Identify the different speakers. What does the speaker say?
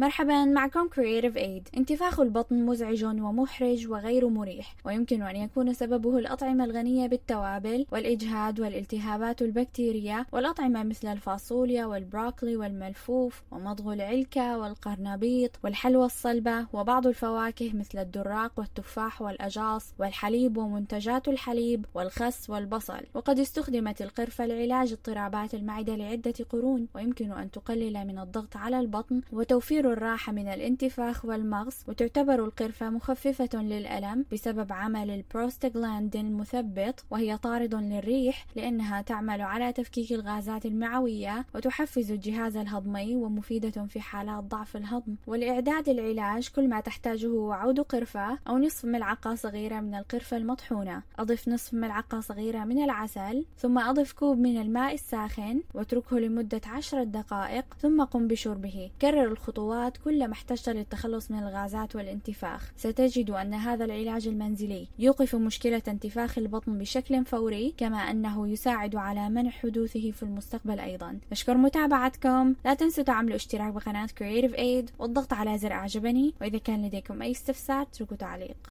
Speaker 1: مرحبا معكم كرييتيف ايد انتفاخ البطن مزعج ومحرج وغير مريح ويمكن ان يكون سببه الاطعمه الغنيه بالتوابل والاجهاد والالتهابات البكتيريه والاطعمه مثل الفاصوليا والبروكلي والملفوف ومضغ العلكه والقرنبيط والحلوى الصلبه وبعض الفواكه مثل الدراق والتفاح والاجاص والحليب ومنتجات الحليب والخس والبصل وقد استخدمت القرفه لعلاج اضطرابات المعده لعده قرون ويمكن ان تقلل من الضغط على البطن وتوفير الراحة من الانتفاخ والمغص وتعتبر القرفة مخففة للألم بسبب عمل البروستاغلاندين المثبط وهي طارد للريح لأنها تعمل على تفكيك الغازات المعوية وتحفز الجهاز الهضمي ومفيدة في حالات ضعف الهضم والإعداد العلاج كل ما تحتاجه هو عود قرفة أو نصف ملعقة صغيرة من القرفة المطحونة أضف نصف ملعقة صغيرة من العسل ثم أضف كوب من الماء الساخن واتركه لمدة عشر دقائق ثم قم بشربه كرر الخطوات الطرقات كلما احتجت للتخلص من الغازات والانتفاخ ستجد أن هذا العلاج المنزلي يوقف مشكلة انتفاخ البطن بشكل فوري كما أنه يساعد على منع حدوثه في المستقبل أيضا أشكر متابعتكم لا تنسوا تعملوا اشتراك بقناة Creative Aid والضغط على زر أعجبني وإذا كان لديكم أي استفسار اتركوا تعليق